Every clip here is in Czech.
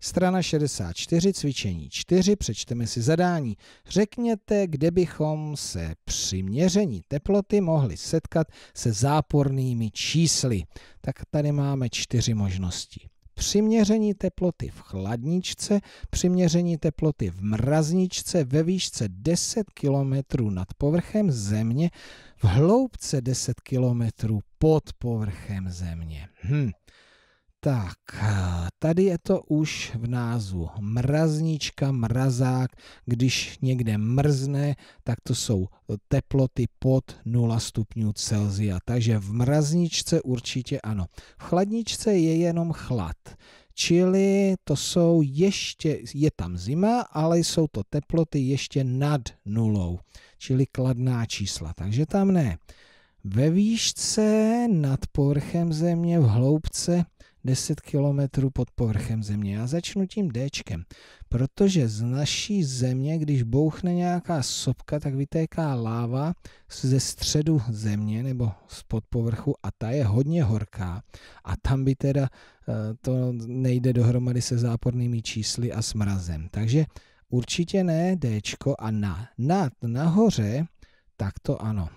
Strana 64, cvičení 4, přečteme si zadání. Řekněte, kde bychom se při měření teploty mohli setkat se zápornými čísly. Tak tady máme čtyři možnosti. Přiměření teploty v chladničce, přiměření teploty v mrazničce ve výšce 10 km nad povrchem země, v hloubce 10 km pod povrchem země. Hm. Tak, tady je to už v názvu mraznička, mrazák, když někde mrzne, tak to jsou teploty pod 0 stupňů Celzia. Takže v mrazničce určitě ano. V chladničce je jenom chlad. Čili to jsou ještě, je tam zima, ale jsou to teploty ještě nad nulou, čili kladná čísla, takže tam ne. Ve výšce nad povrchem země v hloubce 10 km pod povrchem země. Já začnu tím D, protože z naší země, když bouchne nějaká sopka, tak vytéká láva ze středu země nebo z podpovrchu a ta je hodně horká a tam by teda eh, to nejde dohromady se zápornými čísly a smrazem. Takže určitě ne D a na, nad, nahoře, tak to ano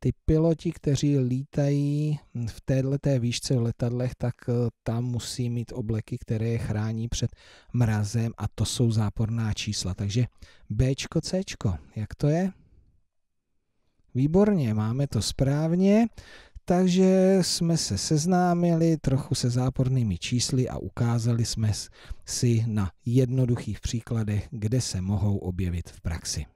ty piloti, kteří lítají v této výšce v letadlech, tak eh, tam musí mít obleky, které je chrání před mrazem a to jsou záporná čísla. Takže B, C, jak to je? Výborně, máme to správně. Takže jsme se seznámili trochu se zápornými čísly a ukázali jsme si na jednoduchých příkladech, kde se mohou objevit v praxi.